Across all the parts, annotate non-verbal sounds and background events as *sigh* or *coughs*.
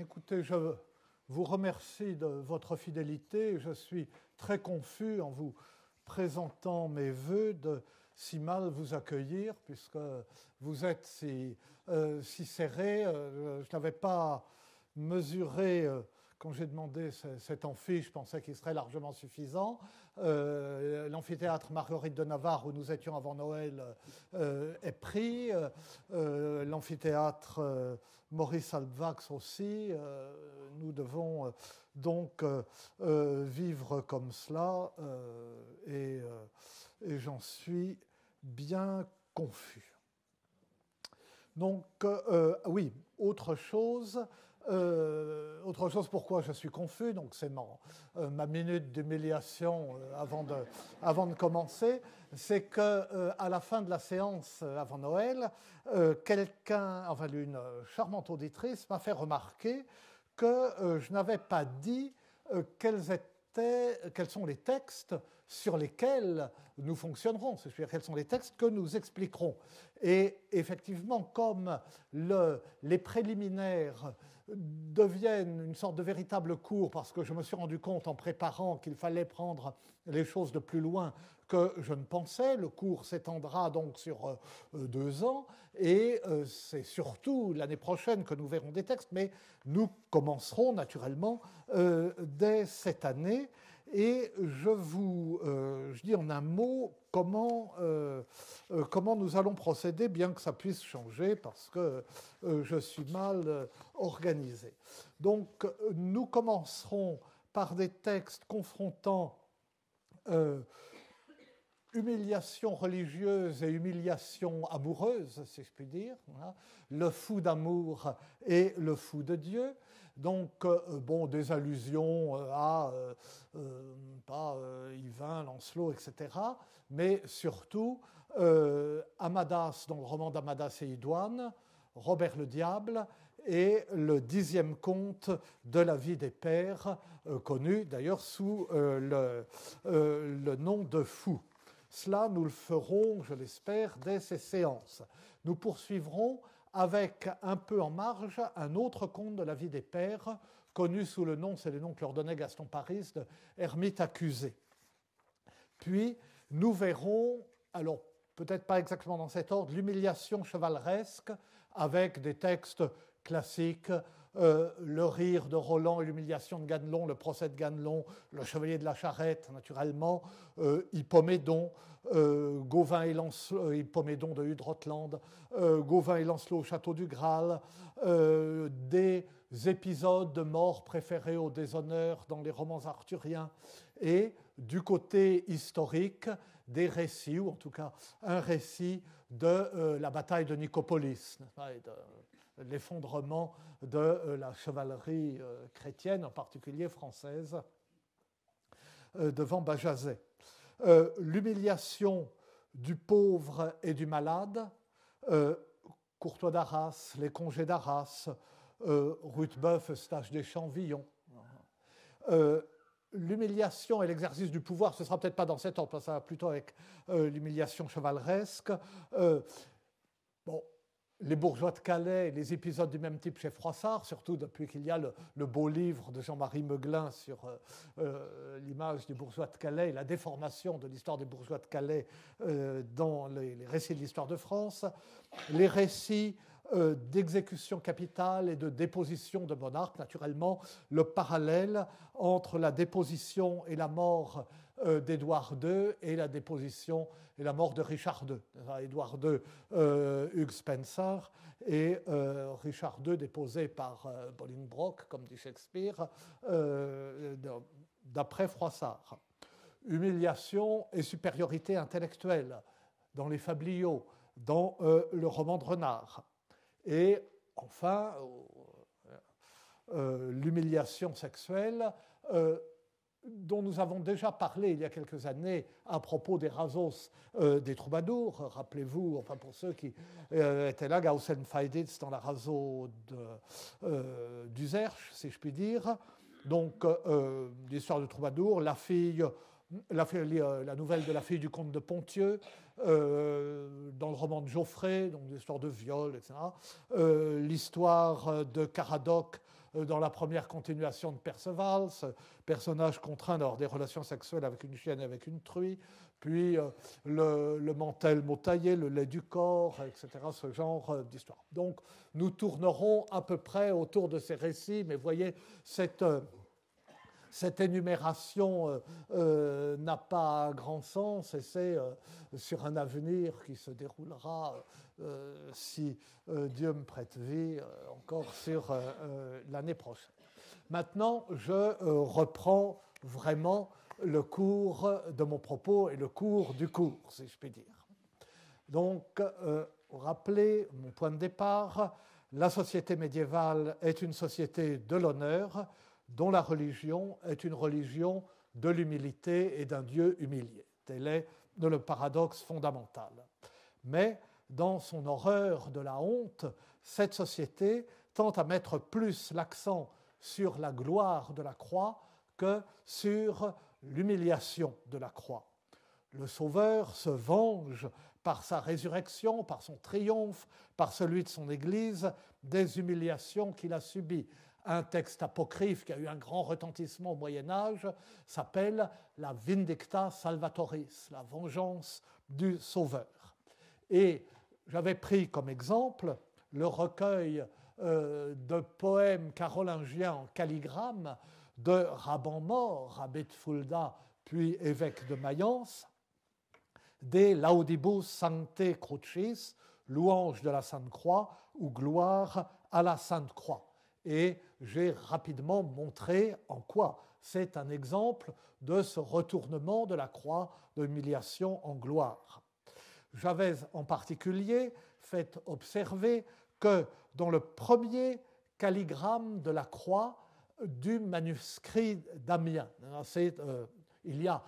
écoutez, je vous remercie de votre fidélité. Je suis très confus en vous présentant mes voeux de si mal vous accueillir, puisque vous êtes si, euh, serré. Euh, je n'avais pas mesuré, euh, quand j'ai demandé cet amphi, je pensais qu'il serait largement suffisant. Euh, l'amphithéâtre Marguerite de Navarre où nous étions avant Noël euh, est pris. Euh, l'amphithéâtre Maurice Alvax aussi. nous devons donc vivre comme cela et j'en suis bien confus. Donc oui, autre chose, euh, autre chose, pourquoi je suis confus, donc c'est ma euh, minute d'humiliation euh, avant, de, avant de commencer, c'est que à la fin de la séance avant Noël, quelqu'un, enfin une charmante auditrice, m'a fait remarquer que je n'avais pas dit quels étaient quels sont les textes sur lesquels nous fonctionnerons, c'est-à-dire quels sont les textes que nous expliquerons. Et effectivement, comme le, les préliminaires deviennent une sorte de véritable cours, parce que je me suis rendu compte en préparant qu'il fallait prendre les choses de plus loin que je ne pensais. Le cours s'étendra donc sur euh, deux ans, et euh, c'est surtout l'année prochaine que nous verrons des textes, mais nous commencerons naturellement euh, dès cette année. Et je vous euh, je dis en un mot comment, euh, euh, comment nous allons procéder, bien que ça puisse changer parce que je suis mal organisé. Donc nous commencerons par des textes confrontant humiliation religieuse et humiliation amoureuse, si je puis dire, hein. le fou d'amour et le fou de Dieu, donc, euh, euh, bon, des allusions euh, à pas, Yvain, Lancelot, etc. Mais surtout, Amadas, dans le roman d'Amadas et Idoine, Robert le Diable et le dixième conte de la vie des pères, connu d'ailleurs sous le, nom de fou. Cela, nous le ferons, je l'espère, dès ces séances. Nous poursuivrons avec un peu en marge un autre conte de la vie des pères, connu sous le nom, c'est le nom que leur donnait Gaston Paris, de Hermite accusé. Puis nous verrons, alors peut-être pas exactement dans cet ordre, l'humiliation chevaleresque avec des textes classiques euh, le rire de Roland et l'humiliation de Ganelon, le procès de Ganelon, le chevalier de la charrette, naturellement, euh, Hippomédon, euh, Gauvin et Lancelot, Hippomédon de Hudrotland, Gauvin et Lancelot au château du Graal, des épisodes de mort préférés au déshonneur dans les romans arthuriens, et du côté historique, des récits, ou en tout cas un récit de la bataille de Nicopolis l'effondrement de euh, la chevalerie euh, chrétienne, en particulier française, euh, devant Bajazet. L'humiliation du pauvre et du malade, Courtois d'Arras, les congés d'Arras, Boeuf, stage des champs l'humiliation et l'exercice du pouvoir, ce sera peut-être pas dans cet ordre, ça va plutôt avec l'humiliation chevaleresque, les bourgeois de Calais, les épisodes du même type chez Froissart, surtout depuis qu'il y a le, beau livre de Jean-Marie Meuglin sur euh, euh, l'image du bourgeois de Calais et la déformation de l'histoire des bourgeois de Calais euh, dans les, les, récits de l'histoire de France, les récits d'exécution capitale et de déposition de monarques, naturellement, le parallèle entre la déposition et la mort euh, d'Édouard II et la déposition et la mort de Richard II. Édouard II, Hugues Spencer, et euh, Richard II déposé par Bolingbroke, euh, comme dit Shakespeare, d'après Froissart. Humiliation et supériorité intellectuelle dans les Fabliaux, dans le roman de Renard. Et enfin, l'humiliation sexuelle dont nous avons déjà parlé il y a quelques années à propos des rasos euh, des troubadours, rappelez-vous, enfin pour ceux qui euh, étaient là, Gaussen Feiditz dans la raso euh, si je puis dire. Donc, euh, l'histoire de troubadour, la fille la, nouvelle de la fille du comte de Pontieux, dans le roman de Geoffrey, donc l'histoire de viol, etc. l'histoire de Caradoc euh, dans la première continuation de Perceval, ce personnage contraint d'avoir des relations sexuelles avec une chienne et avec une truie, puis euh, le, mantel montaillé, le lait du corps, etc., ce genre euh, d'histoire. Donc nous tournerons à peu près autour de ces récits, mais voyez, cette cette énumération n'a pas grand sens et c'est sur un avenir qui se déroulera euh, si euh, Dieu me prête vie, euh, encore sur l'année prochaine. Maintenant, je reprends vraiment le cours de mon propos et le cours du cours, si je puis dire. Donc, rappelez mon point de départ, la société médiévale est une société de l'honneur dont la religion est une religion de l'humilité et d'un Dieu humilié. Tel est le paradoxe fondamental. Mais dans son horreur de la honte, cette société tend à mettre plus l'accent sur la gloire de la croix que sur l'humiliation de la croix. Le Sauveur se venge par sa résurrection, par son triomphe, par celui de son Église, des humiliations qu'il a subies. Un texte apocryphe qui a eu un grand retentissement au Moyen Âge s'appelle la Vindicta Salvatoris, la vengeance du Sauveur. Et j'avais pris comme exemple le recueil euh, de poèmes carolingiens en calligramme de Rabban-Mort, abbé de Fulda, puis évêque de Mayence, des Laudibus Sancte Crucis, louange de la Sainte Croix ou gloire à la Sainte Croix. Et j'ai rapidement montré en quoi c'est un exemple de ce retournement de la croix d'humiliation en gloire. J'avais en particulier fait observer que dans le premier calligramme de la croix du manuscrit d'Amiens, hein, euh, il y a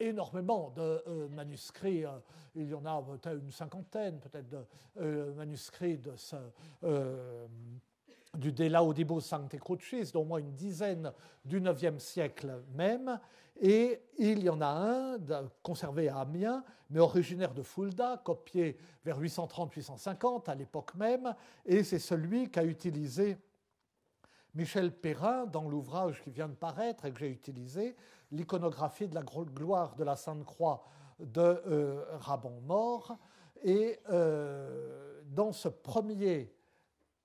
énormément de euh, manuscrits, euh, il y en a peut-être une cinquantaine peut-être de manuscrits de ce du De Laudibus Sancte Crucis, d'au moins une dizaine du IXe siècle même, et il y en a un conservé à Amiens, mais originaire de Fulda, copié vers 830-850 à l'époque même, et c'est celui qu'a utilisé Michel Perrin dans l'ouvrage qui vient de paraître et que j'ai utilisé, l'iconographie de la gloire de la Sainte Croix de raban euh, Rabon Mort. Et euh, dans ce premier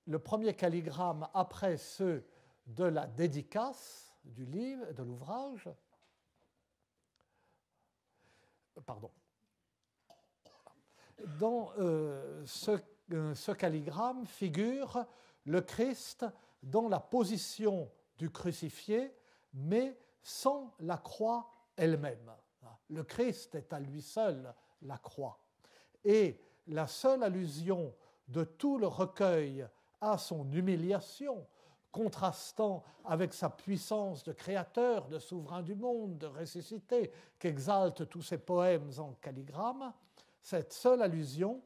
le premier calligramme après ceux de la dédicace du livre, de l'ouvrage. Pardon. Dans euh, ce, euh, ce, calligramme figure le Christ dans la position du crucifié, mais sans la croix elle-même. Le Christ est à lui seul la croix. Et la seule allusion de tout le recueil à son humiliation, contrastant avec sa puissance de créateur, de souverain du monde, de ressuscité, qu'exaltent tous ses poèmes en calligramme, cette seule allusion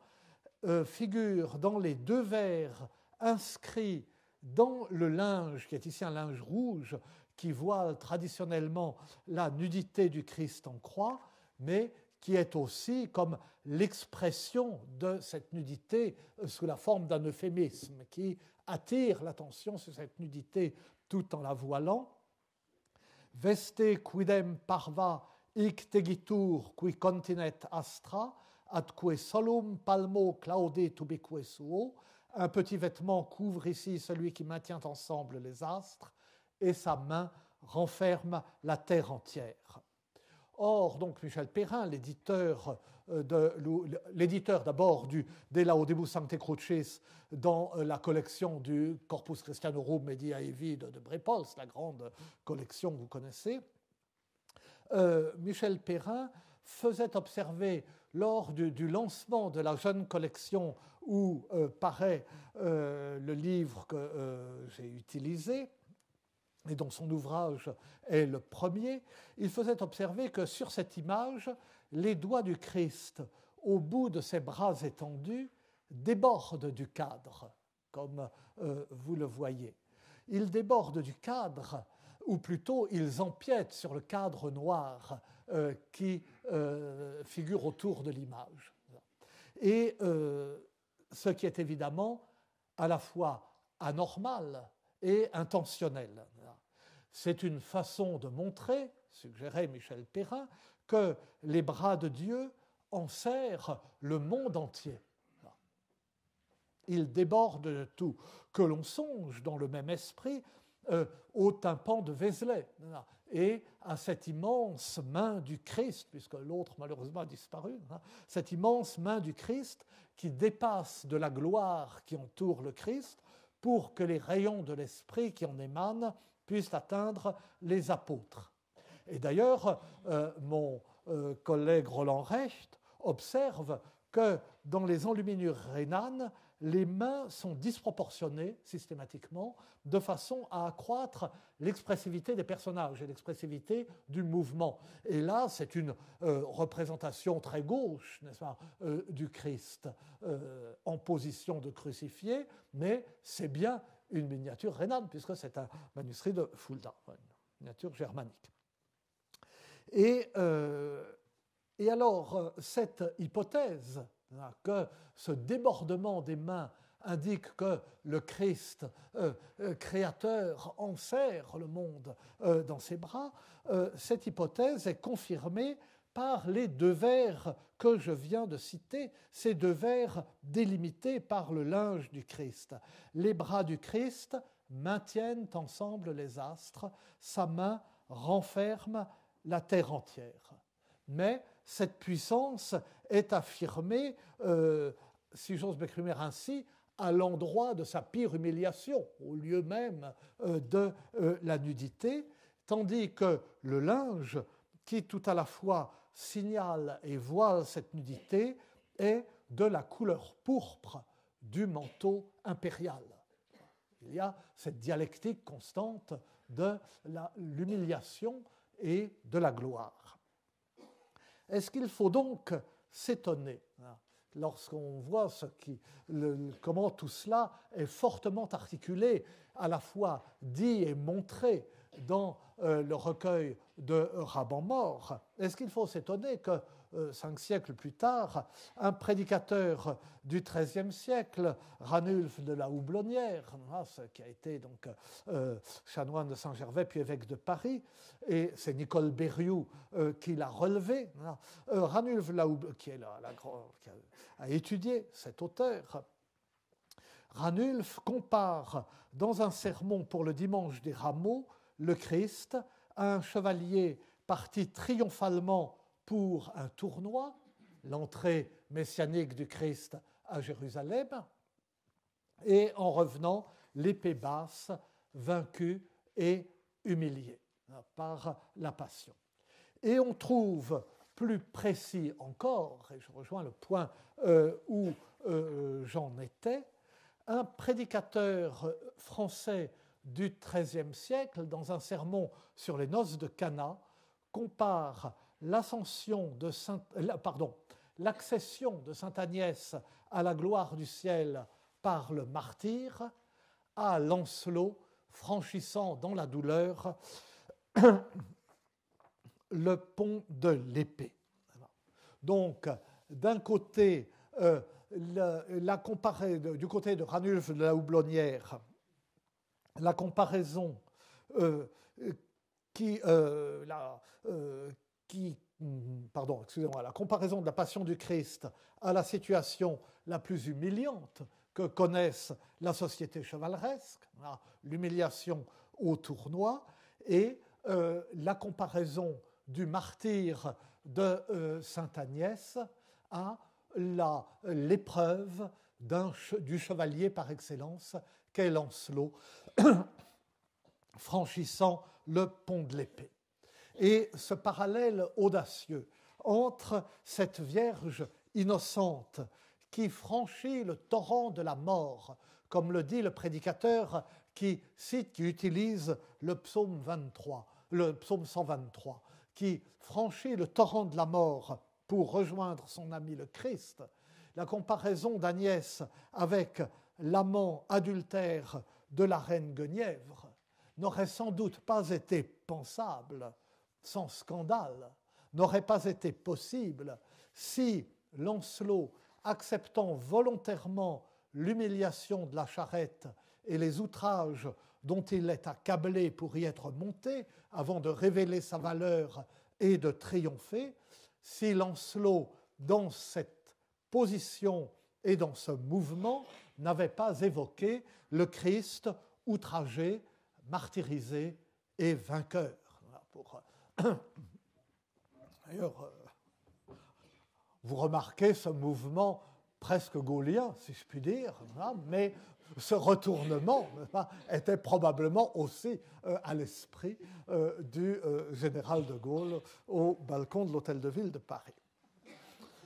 euh, figure dans les deux vers inscrits dans le linge, qui est ici un linge rouge, qui voile traditionnellement la nudité du Christ en croix, mais qui est aussi comme l'expression de cette nudité euh, sous la forme d'un euphémisme, qui attire l'attention sur cette nudité tout en la voilant. Veste quidem parva hic tegitur qui continet astra, atque solum palmo claude tubique suo. Un petit vêtement couvre ici celui qui maintient ensemble les astres, et sa main renferme la terre entière. Or, donc, Michel Perrin, l'éditeur, euh, d'abord du De Odebus Sancte Crucis dans euh, la collection du Corpus Christianorum Mediaevi de, de Brepols, la grande collection que vous connaissez, euh, Michel Perrin faisait observer lors du, lancement de la jeune collection où paraît le livre que j'ai utilisé, et dont son ouvrage est le premier, il faisait observer que sur cette image, les doigts du Christ, au bout de ses bras étendus, débordent du cadre, comme euh, vous le voyez. Ils débordent du cadre, ou plutôt ils empiètent sur le cadre noir euh, qui euh, figure autour de l'image. Et ce qui est évidemment à la fois anormal et intentionnel. C'est une façon de montrer, suggérait Michel Perrin, que les bras de Dieu enserrent le monde entier. Il déborde de tout, que l'on songe dans le même esprit euh, au tympan de Vézelay et à cette immense main du Christ, puisque l'autre malheureusement a disparu, hein, cette immense main du Christ qui dépasse de la gloire qui entoure le Christ pour que les rayons de l'esprit qui en émanent puissent atteindre les apôtres. Et d'ailleurs, euh, mon euh, collègue Roland Recht observe que dans les enluminures rhénanes, les mains sont disproportionnées systématiquement de façon à accroître l'expressivité des personnages et l'expressivité du mouvement. Et là, c'est une euh, représentation très gauche, n'est-ce pas, du Christ en position de crucifié, mais c'est bien une miniature rhénane, puisque c'est un manuscrit de Fulda, une miniature germanique. Et, euh, et alors, euh, cette hypothèse hein, que ce débordement des mains indique que le Christ euh, créateur enserre le monde dans ses bras, cette hypothèse est confirmée par les deux vers que je viens de citer, ces deux vers délimités par le linge du Christ. Les bras du Christ maintiennent ensemble les astres, sa main renferme la terre entière. Mais cette puissance est affirmée, euh, si j'ose m'exprimer ainsi, à l'endroit de sa pire humiliation, au lieu même euh, de euh, la nudité, tandis que le linge, qui tout à la fois signale et voile cette nudité est de la couleur pourpre du manteau impérial. Il y a cette dialectique constante de l'humiliation et de la gloire. Est-ce qu'il faut donc s'étonner hein, lorsqu'on voit ce qui, comment tout cela est fortement articulé, à la fois dit et montré dans euh, le recueil de Raban mort. Est-ce qu'il faut s'étonner que euh, cinq siècles plus tard, un prédicateur du XIIIe siècle, Ranulf de la Houblonnière, hein, qui a été donc euh, chanoine de Saint-Gervais puis évêque de Paris, et c'est Nicole Berrioux qui l'a relevé, hein, Ranulf, qui, a, étudié cet auteur, Ranulf compare dans un sermon pour le dimanche des rameaux le Christ, un chevalier parti triomphalement pour un tournoi, l'entrée messianique du Christ à Jérusalem, et en revenant, l'épée basse, vaincu et humilié par la passion. Et on trouve plus précis encore, et je rejoins le point euh, où euh, j'en étais, un prédicateur français du XIIIe siècle, dans un sermon sur les noces de Cana, compare l'ascension de euh, pardon, l'accession de Sainte Agnès à la gloire du ciel par le martyr à Lancelot franchissant dans la douleur *coughs* le pont de l'épée. Donc, d'un côté, euh, la, du côté de Ranulf de la Houblonnière, la comparaison euh, euh, euh, qui, pardon, excusez-moi, la comparaison de la passion du Christ à la situation la plus humiliante que connaisse la société chevaleresque, hein, l'humiliation au tournoi, et la comparaison du martyr de Sainte Agnès à l'épreuve du chevalier par excellence qu'est Lancelot. *coughs* franchissant le pont de l'épée. Et ce parallèle audacieux entre cette Vierge innocente qui franchit le torrent de la mort, comme le dit le prédicateur qui cite, qui utilise le psaume 23, le psaume 123, qui franchit le torrent de la mort pour rejoindre son ami le Christ. La comparaison d'Agnès avec l'amant adultère de la reine Guenièvre n'aurait sans doute pas été pensable sans scandale, n'aurait pas été possible si Lancelot, acceptant volontairement l'humiliation de la charrette et les outrages dont il est accablé pour y être monté, avant de révéler sa valeur et de triompher, si Lancelot, dans cette position et dans ce mouvement, n'avait pas évoqué le Christ outragé, martyrisé et vainqueur. Euh, *clears throat* d'ailleurs, euh, vous remarquez ce mouvement presque gaulien, si je puis dire, mais ce retournement était probablement aussi euh, à l'esprit du général de Gaulle au balcon de l'hôtel de ville de Paris.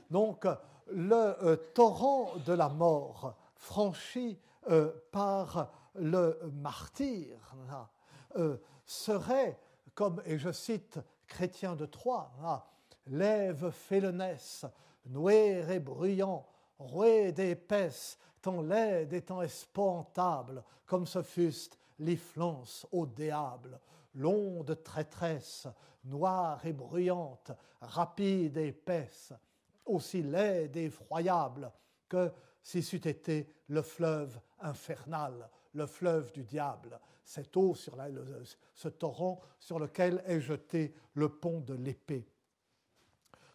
Donc, le torrent de la mort franchi euh, par le martyr hein, euh, serait, comme, et je cite Chrétien de Troyes, hein, lève félonesse noire et bruyant, roué d'épaisse, tant laide et tant espantable, comme ce fussent les au diable, l'onde traîtresse, noire et bruyante, rapide et épaisse, aussi laide et effroyable que si c'eût été le fleuve infernal, le fleuve du diable, cette eau, sur la, ce torrent sur lequel est jeté le pont de l'épée.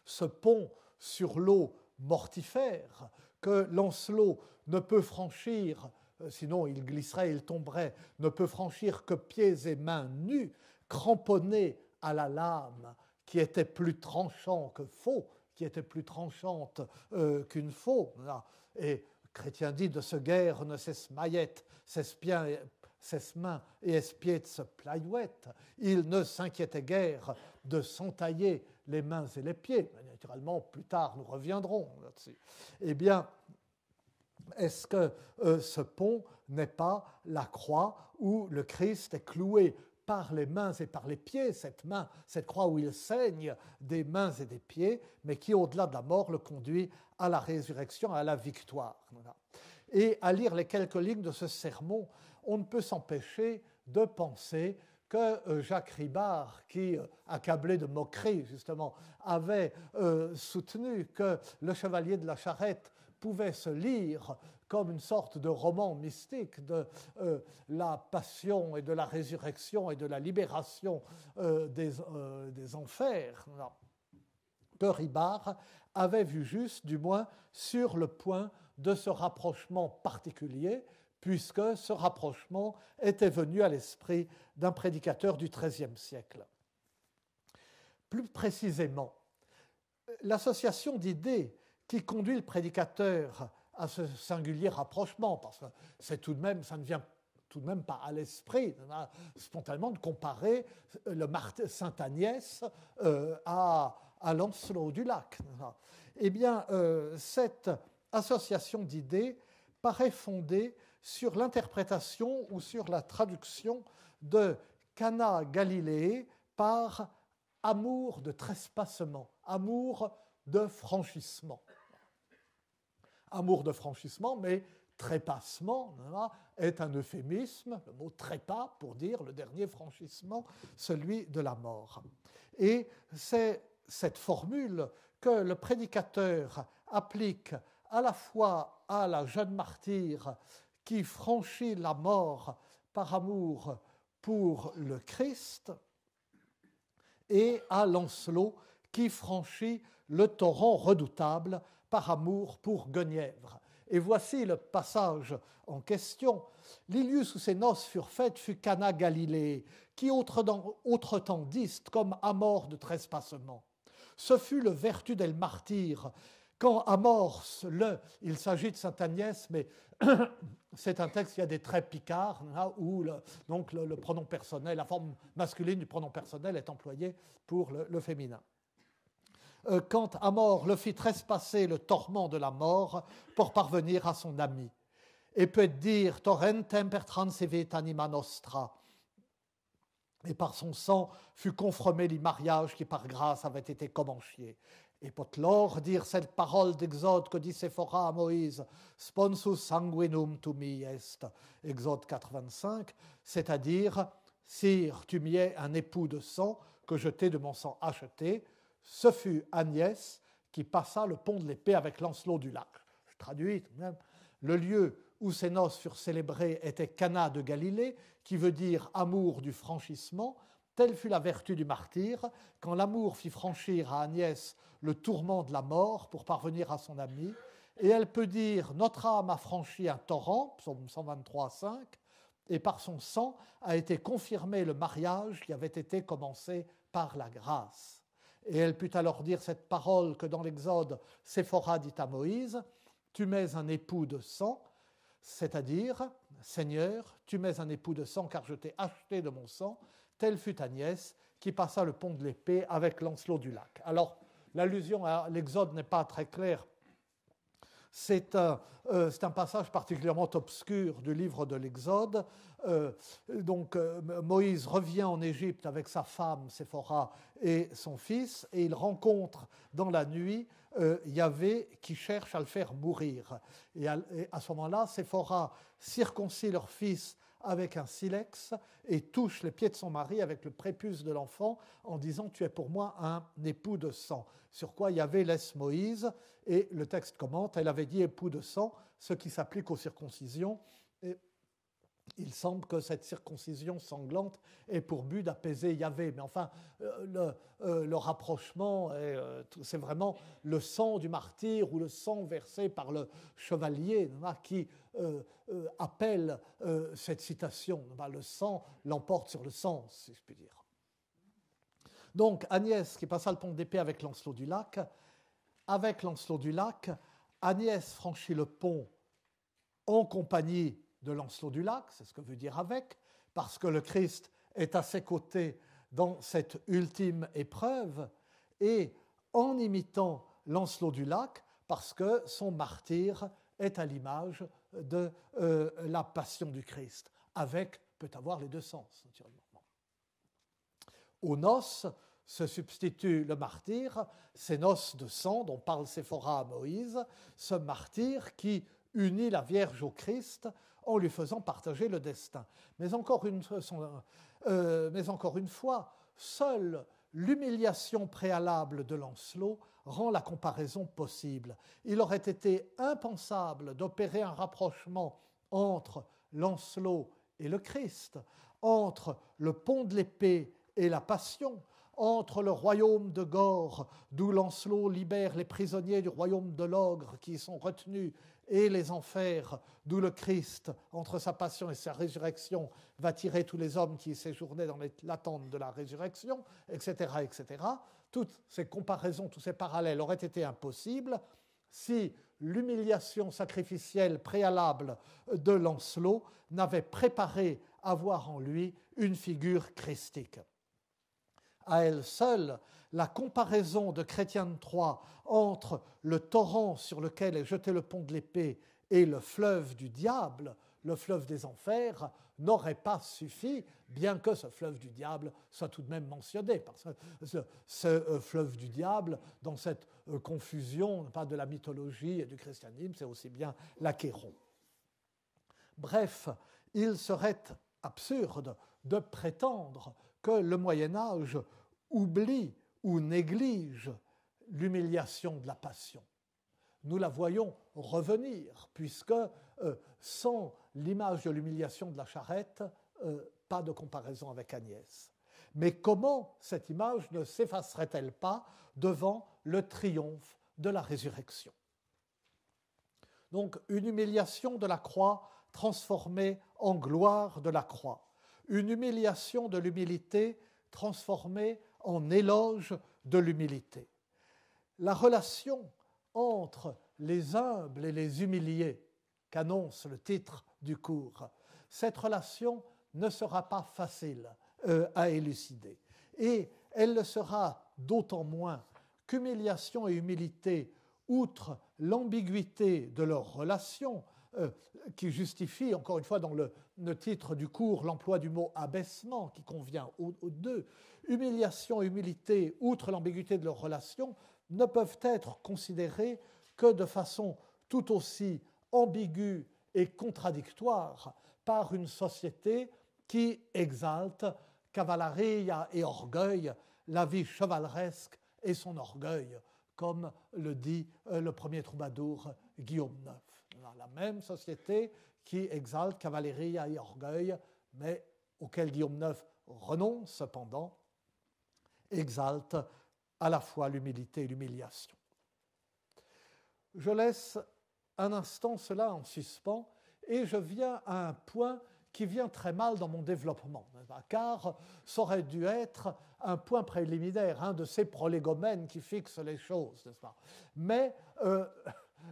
Ce pont sur l'eau mortifère que Lancelot ne peut franchir, euh, sinon il glisserait, il tomberait, ne peut franchir que pieds et mains nus, cramponnés à la lame qui était plus tranchant que faux, qui était plus tranchante euh, qu'une faux. Et Chrétien dit de ce guerre ne cesse maillette, cesse bien mains et se plaiouette. Il ne s'inquiétait guère de s'entailler les mains et les pieds. Naturellement, plus tard, nous reviendrons là-dessus. Eh bien, est-ce que euh, ce pont n'est pas la croix où le Christ est cloué par les mains et par les pieds, cette main, cette croix où il saigne des mains et des pieds, mais qui au-delà de la mort le conduit à la résurrection, à la victoire. Et à lire les quelques lignes de ce sermon, on ne peut s'empêcher de penser que euh, Jacques Ribard, qui, euh, accablé de moquerie justement, avait euh, soutenu que le chevalier de la charrette pouvait se lire comme une sorte de roman mystique de euh, la passion et de la résurrection et de la libération euh, euh, des, enfers, De Ribard avait vu juste, du moins sur le point de ce rapprochement particulier, puisque ce rapprochement était venu à l'esprit d'un prédicateur du XIIIe siècle. Plus précisément, l'association d'idées qui conduit le prédicateur à ce singulier rapprochement, parce que c'est tout de même, ça ne vient tout de même pas à l'esprit spontanément de comparer le Sainte Agnès euh, à, à Lancelot du Lac. Eh bien, euh, cette association d'idées paraît fondée sur l'interprétation ou sur la traduction de Cana Galilée par amour de trespassement, amour de franchissement amour de franchissement, mais trépassement est un euphémisme, le mot trépas pour dire le dernier franchissement, celui de la mort. Et c'est cette formule que le prédicateur applique à la fois à la jeune martyre qui franchit la mort par amour pour le Christ et à Lancelot qui franchit le torrent redoutable par amour pour Guenièvre. Et voici le passage en question. L'Ilius où ses noces furent faites fut Cana Galilée, qui autre, temps diste comme Amor de trespassement. Ce fut le vertu del martyr. Quand amorce le, il s'agit de Sainte Agnès, mais *coughs* c'est un texte qui a des traits picards, là hein, où donc le, pronom personnel, la forme masculine du pronom personnel est employée pour le féminin. Euh, quand Amor le fit trespasser le torment de la mort pour parvenir à son ami. Et peut dire Torrentem pertransevit anima nostra. Et par son sang fut confirmé le mariage qui par grâce avait été commencé. Et peut dire cette parole d'Exode que dit Séphora à Moïse, Sponsus sanguinum tu mi est, Exode 85, c'est-à-dire, Sire, tu m'y es un époux de sang que je t'ai de mon sang acheté, ce fut Agnès qui passa le pont de l'épée avec Lancelot du Lac. Je traduis tout de même. Le lieu où ces noces furent célébrées était Cana de Galilée, qui veut dire amour du franchissement. Telle fut la vertu du martyr, quand l'amour fit franchir à Agnès le tourment de la mort pour parvenir à son ami, et elle peut dire Notre âme a franchi un torrent, psaume 123, et par son sang a été confirmé le mariage qui avait été commencé par la grâce. Et elle put alors dire cette parole que dans l'Exode, Séphora dit à Moïse, Tu mets un époux de sang, c'est-à-dire, Seigneur, tu mets un époux de sang car je t'ai acheté de mon sang. Telle fut Agnès qui passa le pont de l'épée avec Lancelot du lac. Alors, l'allusion à l'Exode n'est pas très claire euh, c'est un, passage particulièrement obscur du livre de l'Exode. Euh, donc euh, Moïse revient en Égypte avec sa femme Séphora et son fils, et il rencontre dans la nuit Yahvé qui cherche à le faire mourir. Et à, ce moment-là, Séphora circoncit leur fils avec un silex et touche les pieds de son mari avec le prépuce de l'enfant en disant Tu es pour moi un époux de sang. Sur quoi y il avait laisse Moïse et le texte commente Elle avait dit époux de sang, ce qui s'applique aux circoncisions il semble que cette circoncision sanglante ait pour but d'apaiser Yahvé. Mais enfin, euh, euh, le, rapprochement, euh, c'est vraiment le sang du martyr ou le sang versé par le chevalier qui appelle cette citation. le sang l'emporte sur le sang, si je puis dire. Donc Agnès, qui passa le pont d'épée avec Lancelot du Lac, avec Lancelot du Lac, Agnès franchit le pont en compagnie de Lancelot du Lac, c'est ce que veut dire avec, parce que le Christ est à ses côtés dans cette ultime épreuve, et en imitant Lancelot du Lac, parce que son martyr est à l'image de euh, la passion du Christ. Avec peut avoir les deux sens, naturellement. Aux noces se substitue le martyr, ces noces de sang dont parle Séphora à Moïse, ce martyr qui unit la Vierge au Christ en lui faisant partager le destin. Euh, mais encore une, fois, seule l'humiliation préalable de Lancelot rend la comparaison possible. Il aurait été impensable d'opérer un rapprochement entre Lancelot et le Christ, entre le pont de l'épée et la passion, entre le royaume de Gore, d'où Lancelot libère les prisonniers du royaume de l'ogre qui y sont retenus, et les enfers, d'où le Christ, entre sa passion et sa résurrection, va tirer tous les hommes qui y séjournaient dans l'attente de la résurrection, etc., etc. Toutes ces comparaisons, tous ces parallèles auraient été impossibles si l'humiliation sacrificielle préalable de Lancelot n'avait préparé à voir en lui une figure christique à elle seule, la comparaison de Chrétien de entre le torrent sur lequel est jeté le pont de l'épée et le fleuve du diable, le fleuve des enfers, n'aurait pas suffi, bien que ce fleuve du diable soit tout de même mentionné. Parce que ce, euh, fleuve du diable, dans cette euh, confusion pas de la mythologie et du christianisme, c'est aussi bien l'Achéron. Bref, il serait absurde de prétendre que le Moyen Âge oublie ou néglige l'humiliation de la passion. Nous la voyons revenir, puisque euh, sans l'image de l'humiliation de la charrette, euh, pas de comparaison avec Agnès. Mais comment cette image ne s'effacerait-elle pas devant le triomphe de la résurrection Donc une humiliation de la croix transformée en gloire de la croix une humiliation de l'humilité transformée en éloge de l'humilité. La relation entre les humbles et les humiliés, qu'annonce le titre du cours, cette relation ne sera pas facile euh, à élucider. Et elle le sera d'autant moins qu'humiliation et humilité, outre l'ambiguïté de leur relation, euh, qui justifie, encore une fois, dans le, titre du cours, l'emploi du mot abaissement qui convient aux, deux. Humiliation et humilité, outre l'ambiguïté de leur relation, ne peuvent être considérées que de façon tout aussi ambiguë et contradictoire par une société qui exalte cavalerie et orgueil, la vie chevaleresque et son orgueil, comme le dit euh, le premier troubadour Guillaume IX la même société qui exalte cavalerie et orgueil, mais auquel Guillaume IX renonce cependant, exalte à la fois l'humilité et l'humiliation. Je laisse un instant cela en suspens et je viens à un point qui vient très mal dans mon développement, car ça aurait dû être un point préliminaire, un de ces prolégomènes qui fixent les choses, n'est-ce pas Mais euh,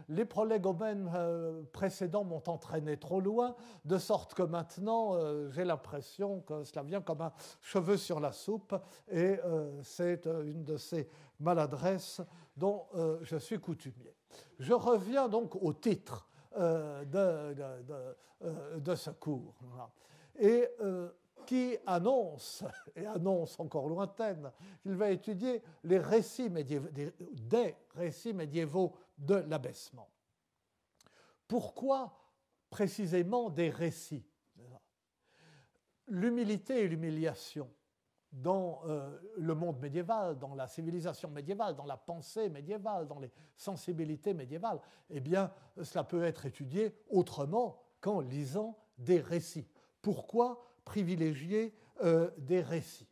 les prolégomènes euh, précédents m'ont entraîné trop loin, de sorte que maintenant, euh, j'ai l'impression que cela vient comme un cheveu sur la soupe, et euh, c'est une de ces maladresses dont je suis coutumier. Je reviens donc au titre de, de, ce cours, et qui annonce, et annonce encore lointaine, qu'il va étudier les récits des récits médiévaux de l'abaissement. Pourquoi précisément des récits L'humilité et l'humiliation dans euh, le monde médiéval, dans la civilisation médiévale, dans la pensée médiévale, dans les sensibilités médiévales, eh bien, cela peut être étudié autrement qu'en lisant des récits. Pourquoi privilégier euh, des récits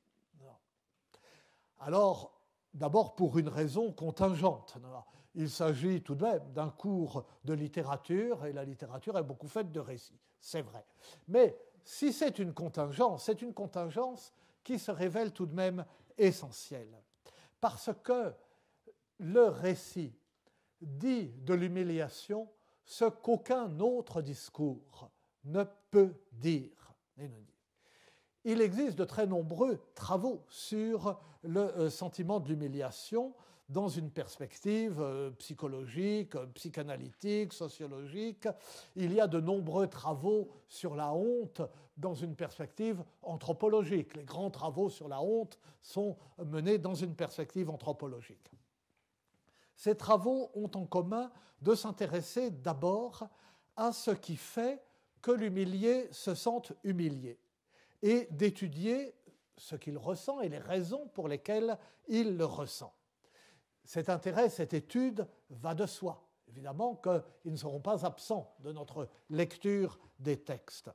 Alors, d'abord pour une raison contingente. Il s'agit tout de même d'un cours de littérature, et la littérature est beaucoup faite de récits, c'est vrai. Mais si c'est une contingence, c'est une contingence qui se révèle tout de même essentielle. Parce que le récit dit de l'humiliation ce qu'aucun autre discours ne peut dire Il existe de très nombreux travaux sur le euh, sentiment de l'humiliation, dans une perspective euh, psychologique, euh, psychanalytique, sociologique. Il y a de nombreux travaux sur la honte dans une perspective anthropologique. Les grands travaux sur la honte sont menés dans une perspective anthropologique. Ces travaux ont en commun de s'intéresser d'abord à ce qui fait que l'humilié se sente humilié et d'étudier ce qu'il ressent et les raisons pour lesquelles il le ressent cet intérêt, cette étude va de soi. Évidemment qu'ils ne seront pas absents de notre lecture des textes.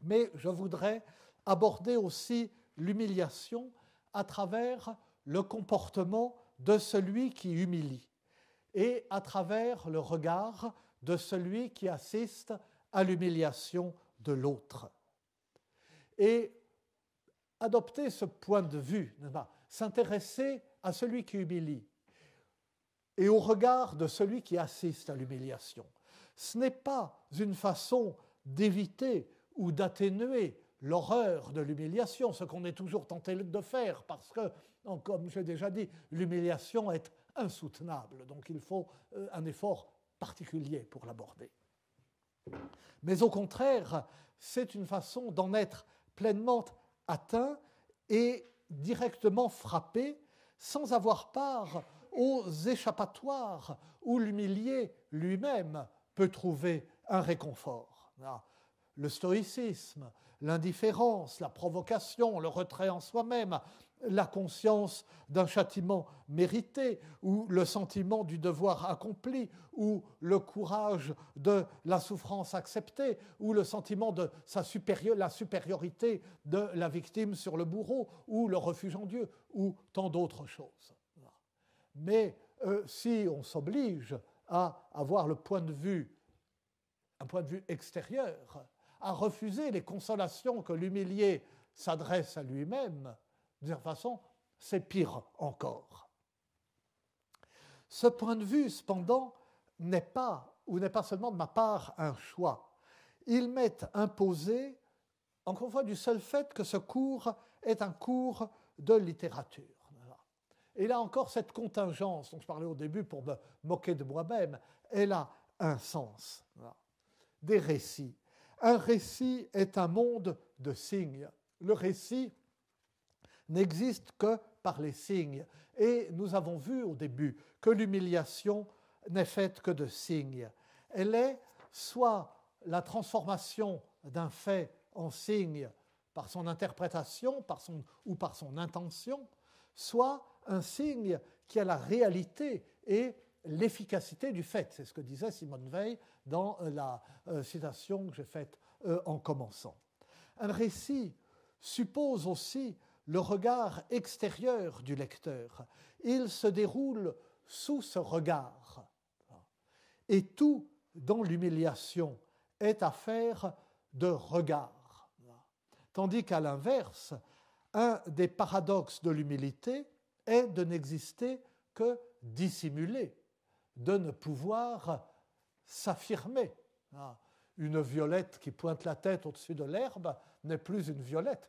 Mais je voudrais aborder aussi l'humiliation à travers le comportement de celui qui humilie et à travers le regard de celui qui assiste à l'humiliation de l'autre. Et adopter ce point de vue, s'intéresser à celui qui humilie et au regard de celui qui assiste à l'humiliation. Ce n'est pas une façon d'éviter ou d'atténuer l'horreur de l'humiliation, ce qu'on est toujours tenté de faire, parce que, comme j'ai déjà dit, l'humiliation est insoutenable, donc il faut euh, un effort particulier pour l'aborder. Mais au contraire, c'est une façon d'en être pleinement atteint et directement frappé sans avoir part aux échappatoires où l'humilié lui-même peut trouver un réconfort. Ah, le stoïcisme, l'indifférence, la provocation, le retrait en soi-même la conscience d'un châtiment mérité, ou le sentiment du devoir accompli, ou le courage de la souffrance acceptée, ou le sentiment de la supériorité de la victime sur le bourreau, ou le refuge en Dieu, ou tant d'autres choses. Mais euh, si on s'oblige à avoir le point de vue, un point de vue extérieur, à refuser les consolations que l'humilié s'adresse à lui-même, de toute façon, c'est pire encore. Ce point de vue, cependant, n'est pas, ou n'est pas seulement de ma part, un choix. Il m'est imposé, encore une fois, du seul fait que ce cours est un cours de littérature. Et là encore, cette contingence dont je parlais au début pour me moquer de moi-même, elle a un sens. Des récits. Un récit est un monde de signes. Le récit n'existe que par les signes. Et nous avons vu au début que l'humiliation n'est faite que de signes. Elle est soit la transformation d'un fait en signe par son interprétation par son, ou par son intention, soit un signe qui a la réalité et l'efficacité du fait. C'est ce que disait Simone Veil dans euh, la euh, citation que j'ai faite euh, en commençant. Un récit suppose aussi le regard extérieur du lecteur. Il se déroule sous ce regard. Et tout dans l'humiliation est affaire de regard. Tandis qu'à l'inverse, un des paradoxes de l'humilité est de n'exister que dissimulé, de ne pouvoir s'affirmer une violette qui pointe la tête au-dessus de l'herbe n'est plus une violette,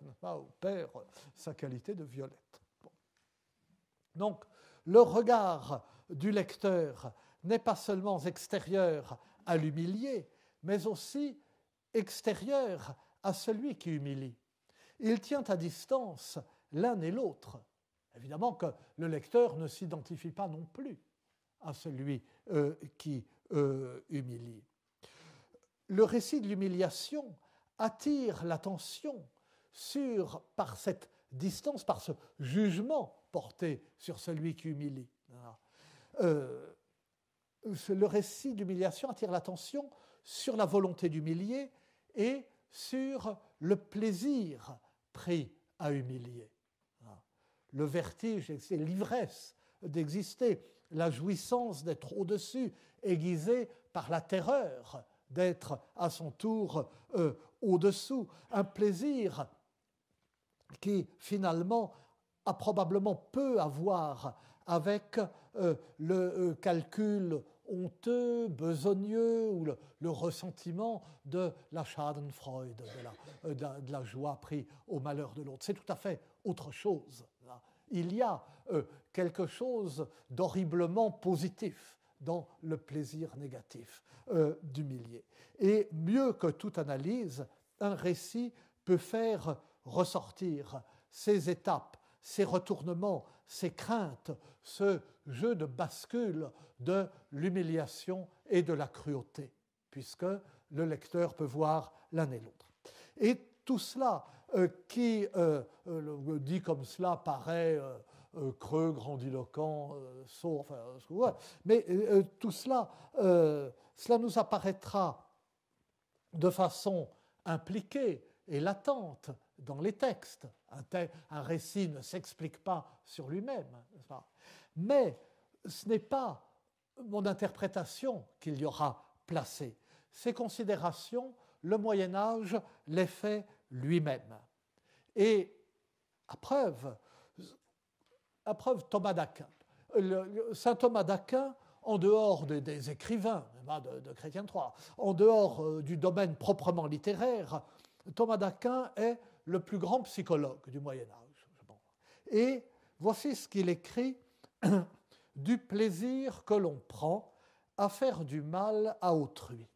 perd sa qualité de violette. Donc, le regard du lecteur n'est pas seulement extérieur à l'humilié, mais aussi extérieur à celui qui humilie. Il tient à distance l'un et l'autre. Évidemment que le lecteur ne s'identifie pas non plus à celui euh, qui euh, humilie le récit de l'humiliation attire l'attention sur, par cette distance, par ce jugement porté sur celui qui humilie. Euh, le récit d'humiliation attire l'attention sur la volonté d'humilier et sur le plaisir pris à humilier. Le vertige, c'est l'ivresse d'exister, la jouissance d'être au-dessus, aiguisée par la terreur d'être à son tour euh, au-dessous, un plaisir qui finalement a probablement peu à voir avec euh, le euh, calcul honteux, besogneux, ou le, ressentiment de la Schadenfreude, de la, joie prise au malheur de l'autre. C'est tout à fait autre chose. Il y a quelque chose d'horriblement positif dans le plaisir négatif euh, d'humilier. Et mieux que toute analyse, un récit peut faire ressortir ces étapes, ces retournements, ces craintes, ce jeu de bascule de l'humiliation et de la cruauté, puisque le lecteur peut voir l'un et l'autre. Et tout cela euh, qui, euh, dit comme cela, paraît euh, creux, grandiloquent, euh, sauf, enfin, euh, Mais tout cela, cela nous apparaîtra de façon impliquée et latente dans les textes. Un, récit ne s'explique pas sur lui-même, mais ce n'est pas mon interprétation qu'il y aura placée. Ces considérations, le Moyen Âge les fait lui-même. Et à preuve, la preuve Thomas d'Aquin. Saint Thomas d'Aquin, en dehors des, écrivains de, de, Chrétien III, en dehors euh, du domaine proprement littéraire, Thomas d'Aquin est le plus grand psychologue du Moyen Âge. Et voici ce qu'il écrit *coughs* du plaisir que l'on prend à faire du mal à autrui.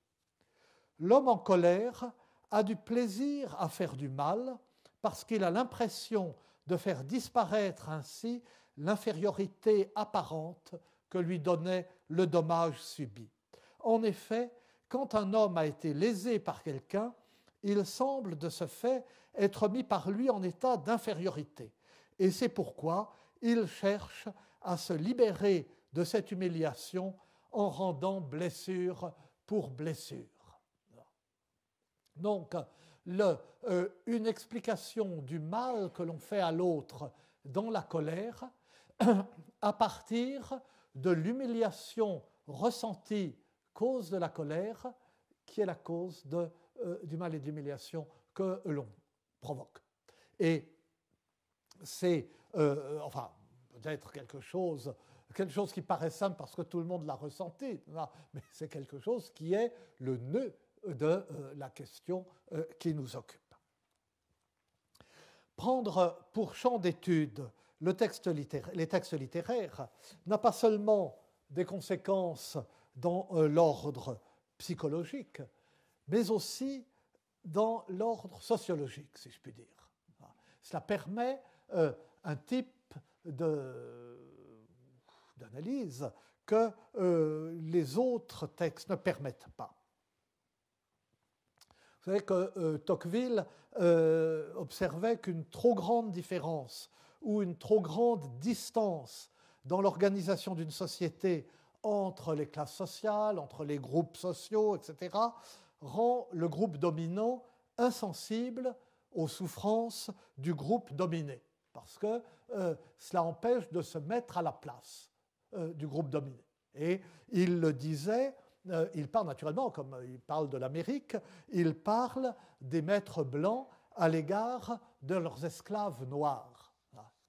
L'homme en colère a du plaisir à faire du mal parce qu'il a l'impression de faire disparaître ainsi l'infériorité apparente que lui donnait le dommage subi. En effet, quand un homme a été lésé par quelqu'un, il semble de ce fait être mis par lui en état d'infériorité. Et c'est pourquoi il cherche à se libérer de cette humiliation en rendant blessure pour blessure. Donc, euh, une explication du mal que l'on fait à l'autre dans la colère *clears throat* à partir de l'humiliation ressentie cause de la colère qui est la cause euh, du mal et de l'humiliation que l'on provoque. Et c'est, euh, enfin, peut-être quelque chose, quelque chose qui paraît simple parce que tout le monde l'a ressenti, mais c'est quelque chose qui est le nœud de euh, la question euh, qui nous occupe. Prendre pour champ d'étude le texte les textes littéraires n'a pas seulement des conséquences dans euh, l'ordre psychologique, mais aussi dans l'ordre sociologique, si je puis dire. Cela permet un type d'analyse que les autres textes ne permettent pas. Vous savez que euh, Tocqueville euh, observait qu'une trop grande différence ou une trop grande distance dans l'organisation d'une société entre les classes sociales, entre les groupes sociaux, etc., rend le groupe dominant insensible aux souffrances du groupe dominé, parce que euh, cela empêche de se mettre à la place du groupe dominé. Et il le disait, euh, il parle naturellement, comme il parle de l'Amérique, il parle des maîtres blancs à l'égard de leurs esclaves noirs.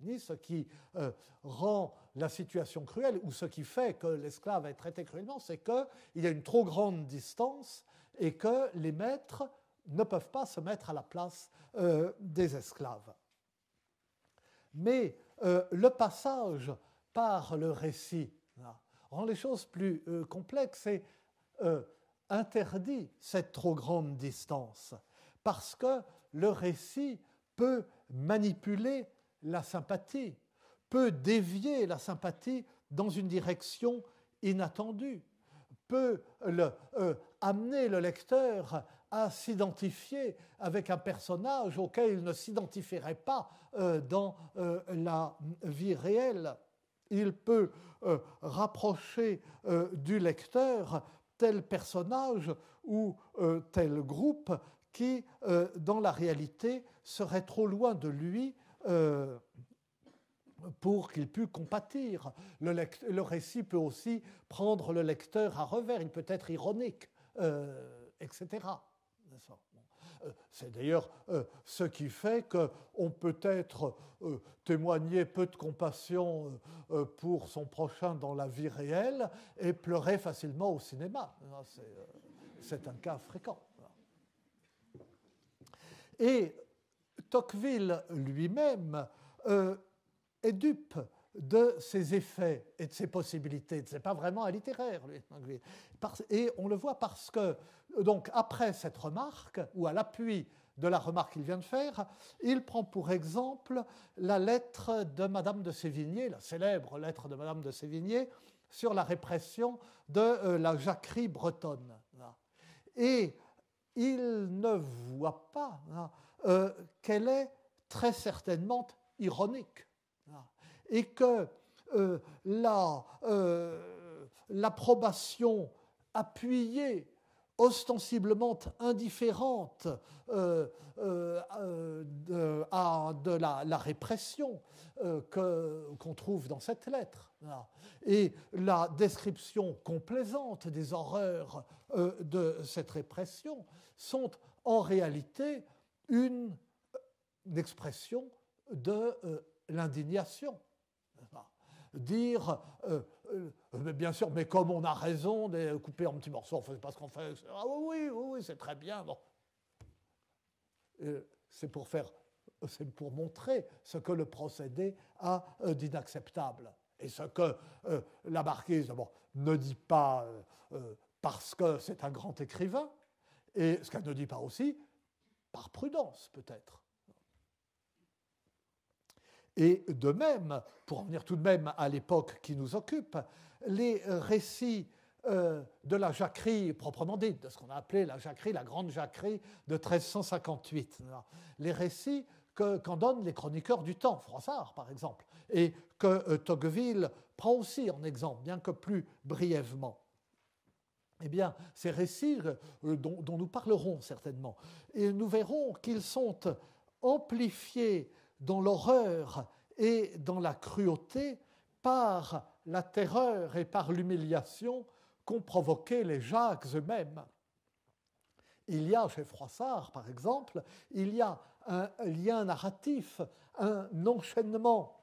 Ni ce qui euh, rend la situation cruelle ou ce qui fait que l'esclave est traité cruellement, c'est qu'il y a une trop grande distance et que les maîtres ne peuvent pas se mettre à la place euh, des esclaves. Mais le passage par le récit rend les choses plus complexes et euh, interdit cette trop grande distance, parce que le récit peut manipuler la sympathie, peut dévier la sympathie dans une direction inattendue, peut le, euh, amener le lecteur à s'identifier avec un personnage auquel il ne s'identifierait pas euh, dans la vie réelle. Il peut rapprocher du lecteur tel personnage ou euh, tel groupe qui, euh, dans la réalité, serait trop loin de lui euh, pour qu'il pût compatir. Le, le, récit peut aussi prendre le lecteur à revers, il peut être ironique, etc. Euh, c'est d'ailleurs euh, ce qui fait qu'on peut être euh, témoigner peu de compassion pour son prochain dans la vie réelle et pleurer facilement au cinéma. C'est un cas fréquent. Et Tocqueville lui-même est dupe de ses effets et de ses possibilités. Ce n'est pas vraiment un littéraire, lui. Et on le voit parce que, donc, après cette remarque, ou à l'appui de la remarque qu'il vient de faire, il prend pour exemple la lettre de Madame de Sévigné, la célèbre lettre de Madame de Sévigné, sur la répression de euh, la jacquerie bretonne. Et il ne voit pas euh, qu'elle est très certainement ironique et que euh, euh, l'approbation appuyée ostensiblement indifférente euh, de, à de la, répression qu'on trouve dans cette lettre. Et la description complaisante des horreurs de cette répression sont en réalité une expression de l'indignation dire, euh, euh bien sûr, mais comme on a raison de couper en petits morceaux, on ne faisait pas ce qu'on fait. Ah oui, oui, oui, c'est très bien. Bon. Euh, c'est pour faire, c'est pour montrer ce que le procédé a euh, d'inacceptable et ce que la marquise bon, ne dit pas parce que c'est un grand écrivain, et ce qu'elle ne dit pas aussi, par prudence peut-être. Et de même, pour en venir tout de même à l'époque qui nous occupe, les récits euh, de la jacquerie proprement dite, de ce qu'on a appelé la jacquerie, la grande jacquerie de 1358. Hein, les récits qu'en donnent les chroniqueurs du temps, Froissart par exemple, et que euh, Tocqueville prend aussi en exemple, bien que plus brièvement. Eh bien, ces récits euh, dont, dont, nous parlerons certainement, et nous verrons qu'ils sont amplifiés dans l'horreur et dans la cruauté par la terreur et par l'humiliation qu'ont provoqué les Jacques eux-mêmes. Il y a chez Froissart, par exemple, il y a un lien narratif, un enchaînement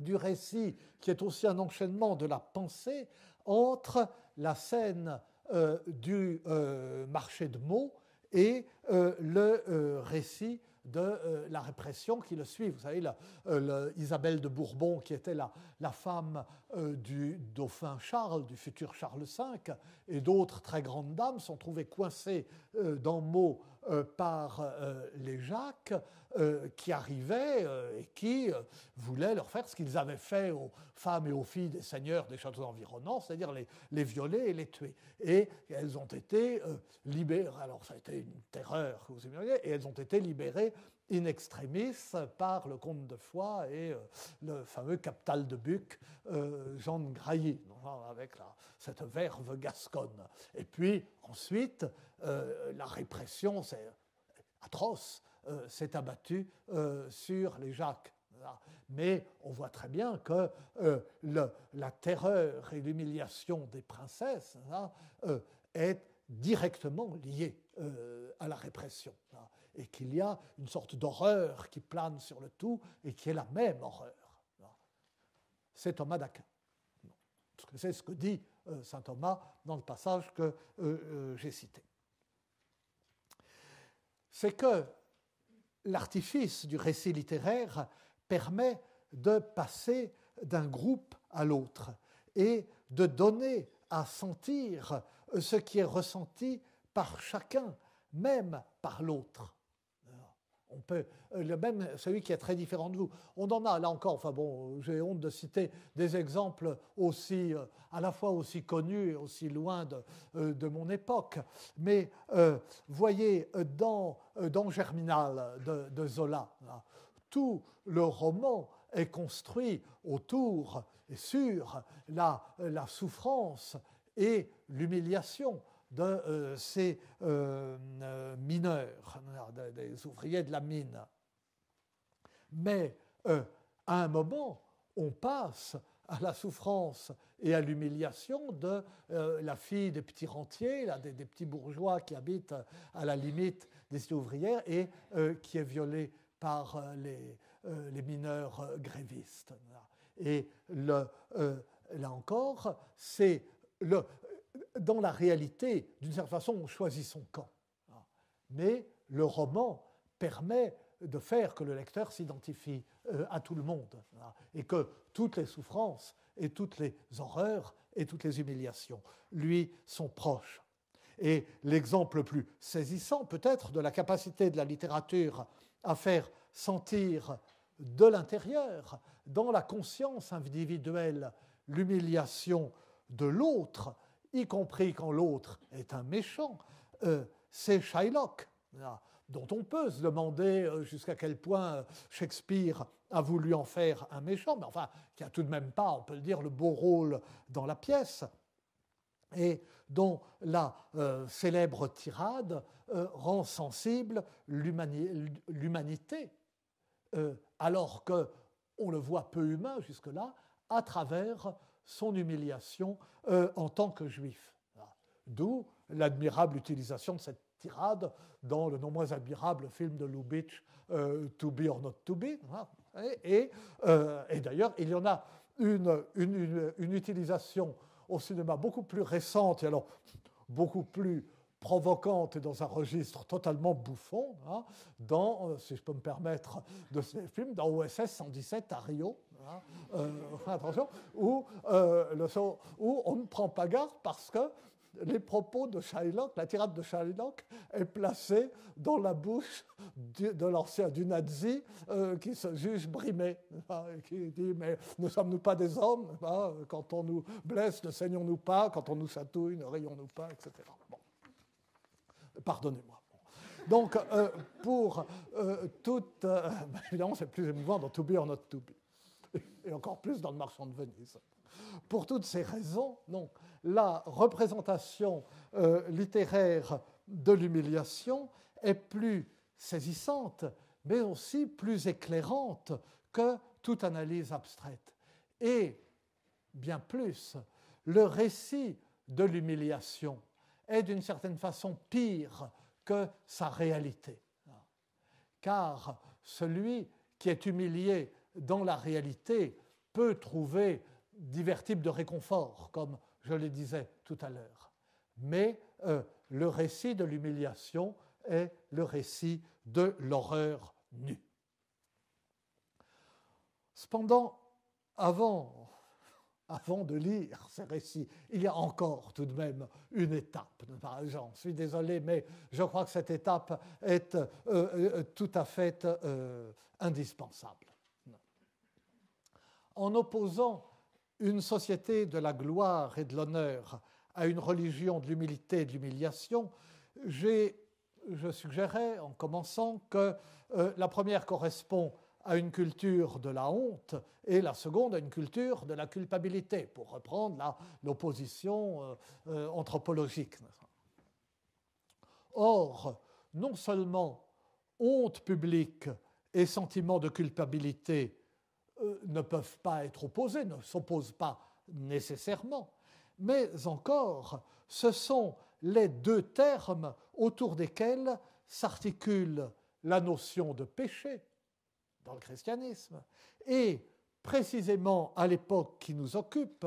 du récit qui est aussi un enchaînement de la pensée entre la scène euh, du euh, marché de mots et euh, le récit de euh, la répression qui le suit. Vous savez, euh, Isabelle de Bourbon, qui était la, femme euh, du dauphin Charles, du futur Charles V, et d'autres très grandes dames sont trouvées coincées dans mots euh, par euh, les Jacques euh, qui arrivaient et qui voulaient leur faire ce qu'ils avaient fait aux femmes et aux filles des seigneurs des châteaux environnants, c'est-à-dire les, violer et les tuer. Et elles ont été libérées, alors ça a été une terreur, vous imaginez, et elles ont été libérées in extremis par le comte de Foix et euh, le fameux captal de Buc, euh, Jean de Grailly, avec cette verve gasconne. Et puis ensuite, euh, la répression, c'est atroce, s'est abattue sur les Jacques. Mais on voit très bien que la terreur et l'humiliation des princesses hein, est directement liée à la répression et qu'il y a une sorte d'horreur qui plane sur le tout et qui est la même horreur. C'est Thomas d'Aquin. C'est ce que dit euh, saint Thomas dans le passage que euh, euh, j'ai cité. C'est que l'artifice du récit littéraire permet de passer d'un groupe à l'autre et de donner à sentir ce qui est ressenti par chacun, même par l'autre peut, euh, le même, celui qui est très différent de vous. On en a là encore, enfin bon, j'ai honte de citer des exemples aussi, euh, à la fois aussi connus et aussi loin de, euh, mon époque. Mais voyez, dans, dans Germinal de, Zola, tout le roman est construit autour et sur la souffrance et l'humiliation de euh, ces euh, euh, mineurs, des ouvriers de la mine. Mais à un moment, on passe à la souffrance et à l'humiliation de la fille des petits rentiers, des, petits bourgeois qui habitent à la limite des cités ouvrières et qui est violée par les, mineurs grévistes. Et le, là encore, c'est le, dans la réalité, d'une certaine façon, on choisit son camp. Ah. Mais le roman permet de faire que le lecteur s'identifie euh, à tout le monde ah, et que toutes les souffrances et toutes les horreurs et toutes les humiliations lui sont proches. Et l'exemple le plus saisissant peut-être de la capacité de la littérature à faire sentir de l'intérieur, dans la conscience individuelle, l'humiliation de l'autre, y compris quand l'autre est un méchant, euh, c'est Shylock, dont on peut se demander euh, jusqu'à quel point Shakespeare a voulu en faire un méchant, mais enfin, qui a tout de même pas, on peut le dire, le beau rôle dans la pièce et dont la euh, célèbre tirade rend sensible l'humanité, alors que on le voit peu humain jusque-là, à travers son humiliation euh, en tant que juif. D'où l'admirable utilisation de cette tirade dans le non moins admirable film de Lubitsch, euh, To Be or Not To Be. Hein. Euh, et, d'ailleurs, il y en a une, utilisation au cinéma beaucoup plus récente, et alors beaucoup plus provocante et dans un registre totalement bouffon, hein, dans, si je peux me permettre, de ces films, dans OSS 117 à Rio, Hein, euh, *laughs* attention, euh, où, on ne prend pas garde parce que les propos de Shylock, la tirade de Shylock est placée dans la bouche du, de l'ancien, du nazi euh, qui se juge brimé, hein, qui dit Mais ne sommes-nous pas des hommes hein, Quand on nous blesse, ne saignons-nous pas Quand on nous chatouille, ne rayons-nous pas etc. Pardonnez-moi. Donc, pour toute. *laughs* évidemment, c'est plus émouvant dans To Be or Not To Be et encore plus dans le marchand de Venise. Pour toutes ces raisons, non, la représentation euh, littéraire de l'humiliation est plus saisissante, mais aussi plus éclairante que toute analyse abstraite. Et bien plus, le récit de l'humiliation est d'une certaine façon pire que sa réalité. Car celui qui est humilié dans la réalité, peut trouver divers types de réconfort, comme je le disais tout à l'heure. Mais euh, le récit de l'humiliation est le récit de l'horreur nue. Cependant, avant, avant de lire ces récits, il y a encore tout de même une étape. J'en suis désolé, mais je crois que cette étape est euh, euh, tout à fait indispensable en opposant une société de la gloire et de l'honneur à une religion de l'humilité et de l'humiliation, je suggérais en commençant que euh, la première correspond à une culture de la honte et la seconde à une culture de la culpabilité, pour reprendre l'opposition euh, euh, anthropologique. Or, non seulement honte publique et sentiment de culpabilité euh, ne peuvent pas être opposés, ne s'opposent pas nécessairement, mais encore, ce sont les deux termes autour desquels s'articule la notion de péché dans le christianisme, et précisément à l'époque qui nous occupe,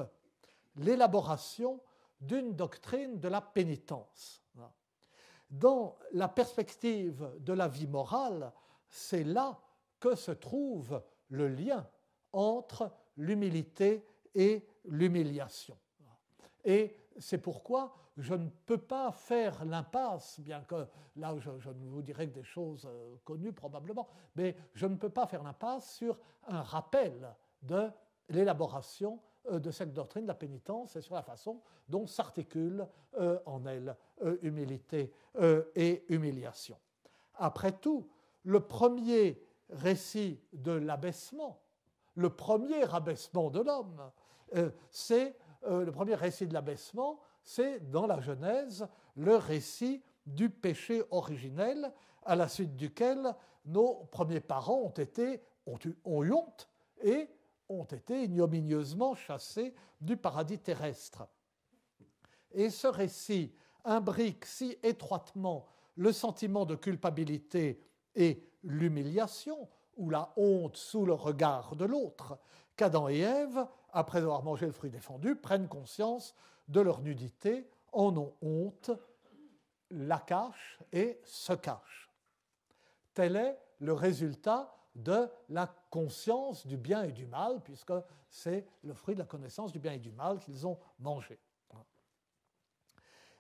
l'élaboration d'une doctrine de la pénitence. Dans la perspective de la vie morale, c'est là que se trouve le lien entre l'humilité et l'humiliation. Et c'est pourquoi je ne peux pas faire l'impasse, bien que là je, ne vous dirai que des choses euh, connues probablement, mais je ne peux pas faire l'impasse sur un rappel de l'élaboration euh, de cette doctrine de la pénitence et sur la façon dont s'articulent euh, en elle humilité et humiliation. Après tout, le premier récit de l'abaissement le premier abaissement de l'homme. Euh, c'est euh, le premier récit de l'abaissement, c'est dans la Genèse le récit du péché originel, à la suite duquel nos premiers parents ont été ont eu, ont eu honte et ont été ignominieusement chassés du paradis terrestre. Et ce récit imbrique si étroitement le sentiment de culpabilité et l'humiliation ou la honte sous le regard de l'autre, qu'Adam et Ève, après avoir mangé le fruit défendu, prennent conscience de leur nudité, en ont honte, la cachent et se cachent. Tel est le résultat de la conscience du bien et du mal, puisque c'est le fruit de la connaissance du bien et du mal qu'ils ont mangé.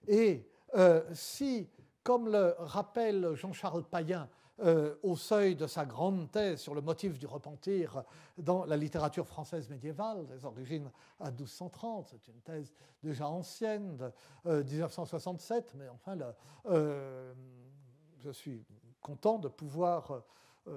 Et euh, si, comme le rappelle Jean-Charles Payen euh, au seuil de sa grande thèse sur le motif du repentir dans la littérature française médiévale, des origines à 1230. C'est une thèse déjà ancienne, de 1967, euh, mais enfin, euh, je suis content de pouvoir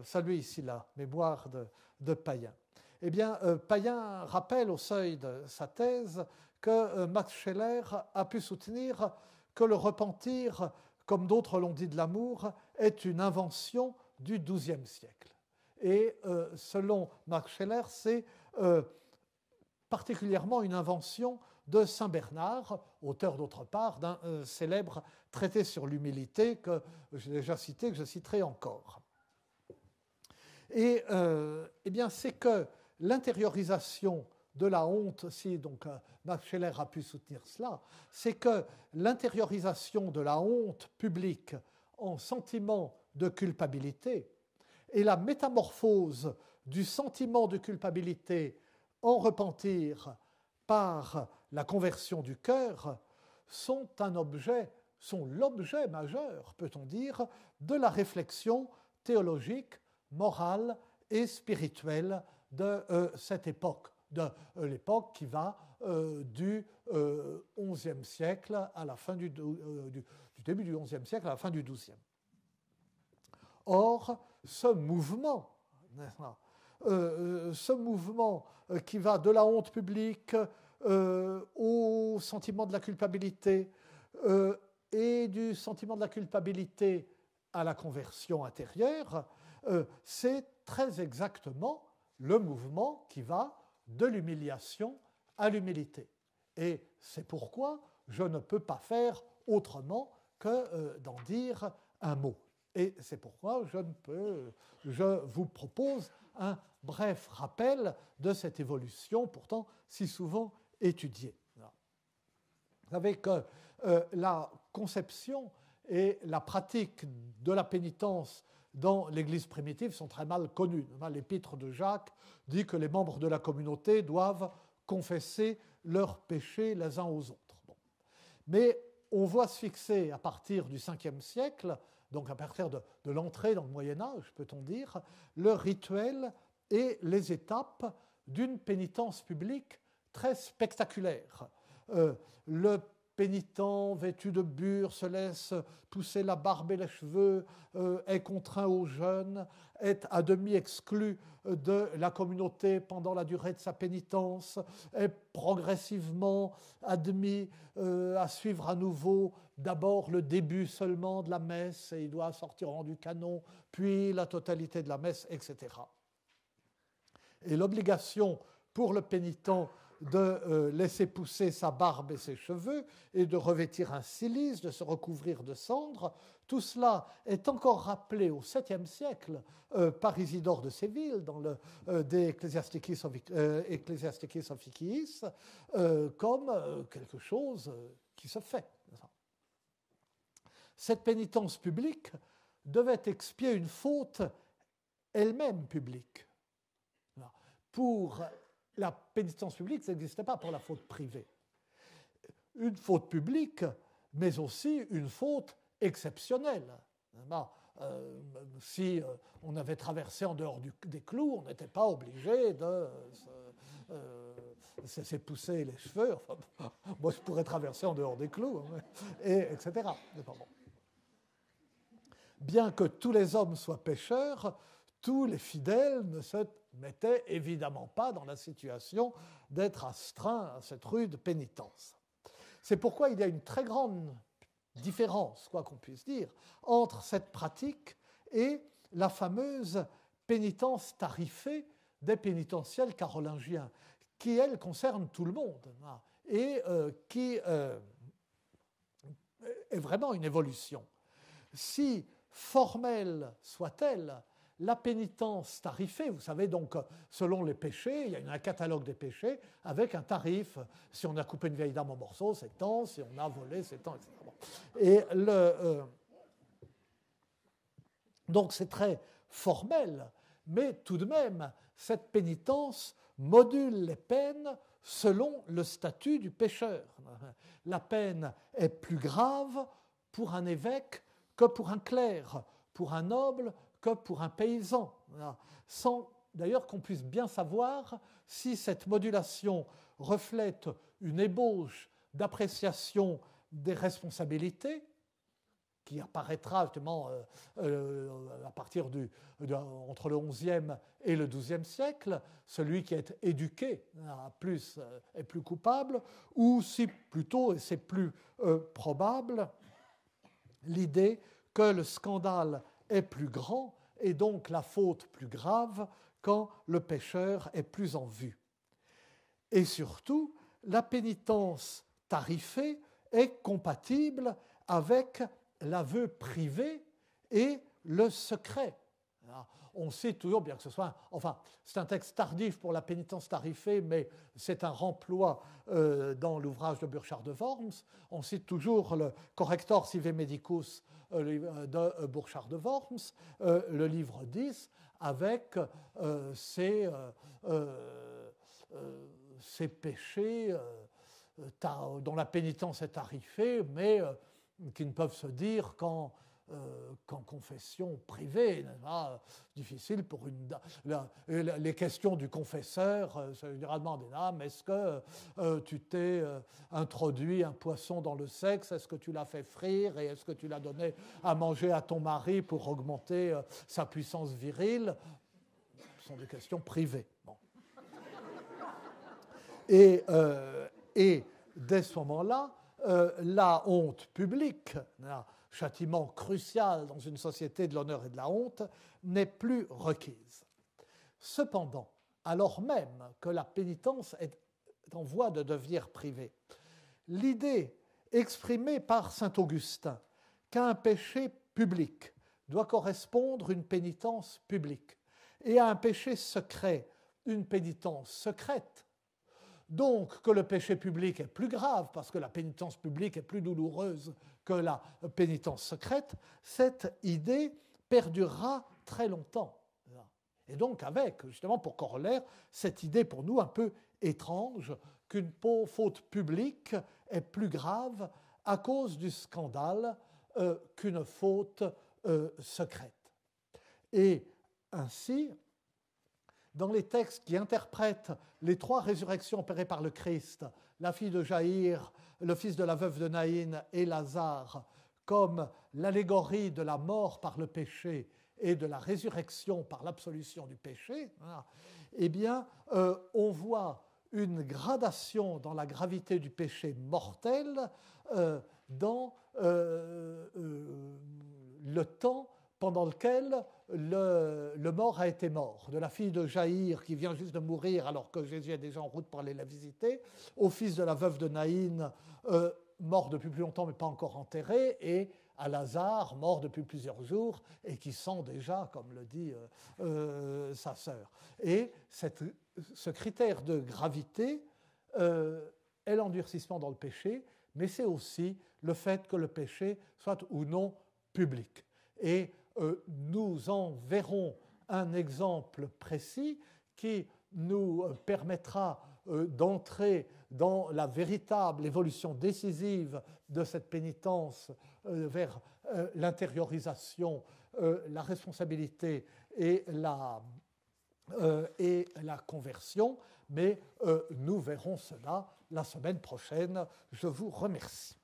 saluer ici la mémoire de, de païen Eh bien, païen rappelle au seuil de sa thèse que Max Scheller a pu soutenir que le repentir comme d'autres l'ont dit de l'amour, est une invention du XIIe siècle. Et euh, selon Marc Scheller, c'est euh, particulièrement une invention de Saint Bernard, auteur d'autre part d'un euh, célèbre traité sur l'humilité que j'ai déjà cité, que je citerai encore. Et eh bien, c'est que l'intériorisation de la honte, si donc euh, Max a pu soutenir cela, c'est que l'intériorisation de la honte publique en sentiment de culpabilité et la métamorphose du sentiment de culpabilité en repentir par la conversion du cœur sont un objet, sont l'objet majeur, peut-on dire, de la réflexion théologique, morale et spirituelle de euh, cette époque de l'époque qui va euh, du XIe euh, siècle à la fin du, euh, du, du début du XIe siècle à la fin du XIIe. Or, ce mouvement, *laughs* ce mouvement qui va de la honte publique au sentiment de la culpabilité et du sentiment de la culpabilité à la conversion intérieure, c'est très exactement le mouvement qui va de l'humiliation à l'humilité. Et c'est pourquoi je ne peux pas faire autrement que euh, d'en dire un mot. Et c'est pourquoi je, ne peux, je vous propose un bref rappel de cette évolution pourtant si souvent étudiée. Vous savez que euh, la conception et la pratique de la pénitence dans l'Église primitive sont très mal connues. Hein, l'épître de Jacques dit que les membres de la communauté doivent confesser leurs péchés les uns aux autres. Mais on voit se fixer à partir du 5e siècle, donc à partir de, l'entrée dans le Moyen Âge, peut-on dire, le rituel et les étapes d'une pénitence publique très spectaculaire. Euh, le pénitent, vêtu de bure, se laisse pousser la barbe et les cheveux, euh, est contraint au jeûne, est à demi exclu euh, de la communauté pendant la durée de sa pénitence, est progressivement admis euh, à suivre à nouveau d'abord le début seulement de la messe, et il doit sortir en du canon, puis la totalité de la messe, etc. Et l'obligation pour le pénitent de euh, laisser pousser sa barbe et ses cheveux et de revêtir un cilice, de se recouvrir de cendres, tout cela est encore rappelé au 7e siècle euh, par Isidore de Séville dans le euh, De Ecclesiasticis comme quelque chose qui se fait. Cette pénitence publique devait expier une faute elle-même publique. Pour la pénitence publique, ça n'existait pas pour la faute privée. Une faute publique, mais aussi une faute exceptionnelle. Euh, si euh, on avait traversé en dehors des clous, on n'était pas obligé de euh, se pousser les cheveux. *laughs* moi, je pourrais traverser en dehors des clous, hein, et, etc. Bien que tous les hommes soient pêcheurs, tous les fidèles ne se mettaient évidemment pas dans la situation d'être astreints à cette rude pénitence. C'est pourquoi il y a une très grande différence, quoi qu'on puisse dire, entre cette pratique et la fameuse pénitence tarifée des pénitentiels carolingiens, qui, elle, concerne tout le monde hein, et euh, qui euh, est vraiment une évolution. Si formelle soit-elle, la pénitence tarifée, vous savez donc euh, selon les péchés, il y a un catalogue des péchés avec un tarif. Si on a coupé une vieille dame en morceaux, c'est tant, si on a volé, c'est tant, etc. Et euh, donc c'est très formel, mais tout de même, cette pénitence module les peines selon le statut du pécheur. La peine est plus grave pour un évêque que pour un clerc, pour un noble que pour un paysan, sans d'ailleurs qu'on puisse bien savoir si cette modulation reflète une ébauche d'appréciation des responsabilités qui apparaîtra justement euh, euh, à partir du, entre le 11e et le XIIe siècle, celui qui est éduqué hein, plus, euh, est plus coupable, ou si plutôt, et c'est plus probable, l'idée que le scandale est plus grand et donc la faute plus grave quand le pécheur est plus en vue. Et surtout, la pénitence tarifée est compatible avec l'aveu privé et le secret. On cite toujours, bien que ce soit, enfin, c'est un texte tardif pour la pénitence tarifée, mais c'est un remploi euh, dans l'ouvrage de Burchard de Worms. On cite toujours le Corrector Sive Medicus euh, euh, de Burchard de Worms, le livre 10, avec ses, ses, péchés dont la pénitence est tarifée, mais qui ne peuvent se dire quand. Euh, qu'en confession privée. difficile pour une les questions du confesseur, ça euh, lui des demander est-ce que euh, tu t'es introduit un poisson dans le sexe Est-ce que tu l'as fait frire Et est-ce que tu l'as donné à manger à ton mari pour augmenter sa puissance virile Ce sont des questions privées. Et, dès ce moment-là, la honte publique châtiment crucial dans une société de l'honneur et de la honte, n'est plus requise. Cependant, alors même que la pénitence est en voie de devenir privée, l'idée exprimée par saint Augustin qu'un péché public doit correspondre une pénitence publique et à un péché secret une pénitence secrète. Donc que le péché public est plus grave parce que la pénitence publique est plus douloureuse que la pénitence secrète, cette idée perdurera très longtemps. Et donc avec, justement, pour corollaire, cette idée pour nous un peu étrange qu'une faute publique est plus grave à cause du scandale euh, qu'une faute euh, secrète. Et ainsi, dans les textes qui interprètent les trois résurrections opérées par le Christ la fille de Jaïr, le fils de la veuve de Naïn et Lazare, comme l'allégorie de la mort par le péché et de la résurrection par l'absolution du péché, hein, eh bien, euh, on voit une gradation dans la gravité du péché mortel euh, dans euh, le temps pendant lequel le, le, mort a été mort, de la fille de Jaïr qui vient juste de mourir alors que Jésus est déjà en route pour aller la visiter, au fils de la veuve de Naïn, euh, mort depuis plus longtemps mais pas encore enterré, et à Lazare, mort depuis plusieurs jours et qui sent déjà, comme le dit euh, euh, sa sœur. Et cette, ce critère de gravité est l'endurcissement dans le péché, mais c'est aussi le fait que le péché soit ou non public. Et euh, nous en verrons un exemple précis qui nous euh, permettra euh, d'entrer dans la véritable évolution décisive de cette pénitence vers l'intériorisation, la responsabilité et la, et la conversion, mais nous verrons cela la semaine prochaine. Je vous remercie.